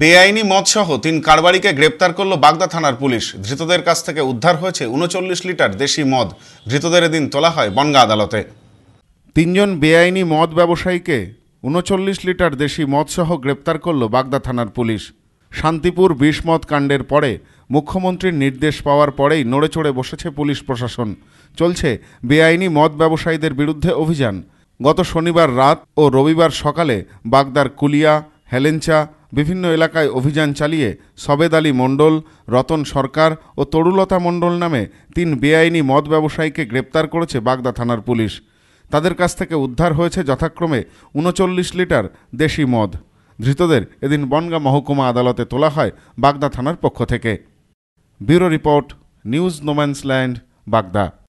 বেআইনি মদসহ তিন কারবারিকে গ্রেপ্তার করল বাগদা থানার পুলিশ ধৃতদের কাছ থেকে উদ্ধার হয়েছে উনচল্লিশ লিটার দেশি মদ ধৃতদের দিন তোলা হয় বনগা আদালতে তিনজন বেআইনি মদ ব্যবসায়ীকে উনচল্লিশ লিটার দেশি মদসহ গ্রেপ্তার করল বাগদা থানার পুলিশ শান্তিপুর বিষমদ কাণ্ডের পরে মুখ্যমন্ত্রীর নির্দেশ পাওয়ার পরেই নড়েচড়ে বসেছে পুলিশ প্রশাসন চলছে বেআইনি মদ ব্যবসায়ীদের বিরুদ্ধে অভিযান গত শনিবার রাত ও রবিবার সকালে বাগদার কুলিয়া হেলেঞ্চা বিভিন্ন এলাকায় অভিযান চালিয়ে সবেদ আলী মণ্ডল রতন সরকার ও তরুলতা মণ্ডল নামে তিন বেআইনি মদ ব্যবসায়ীকে গ্রেপ্তার করেছে বাগদা থানার পুলিশ তাদের কাছ থেকে উদ্ধার হয়েছে যথাক্রমে উনচল্লিশ লিটার দেশি মদ ধৃতদের এদিন বনগা মহকুমা আদালতে তোলা হয় বাগদা থানার পক্ষ থেকে ব্যুরো রিপোর্ট নিউজ নোম্যান্সল্যান্ড বাগদা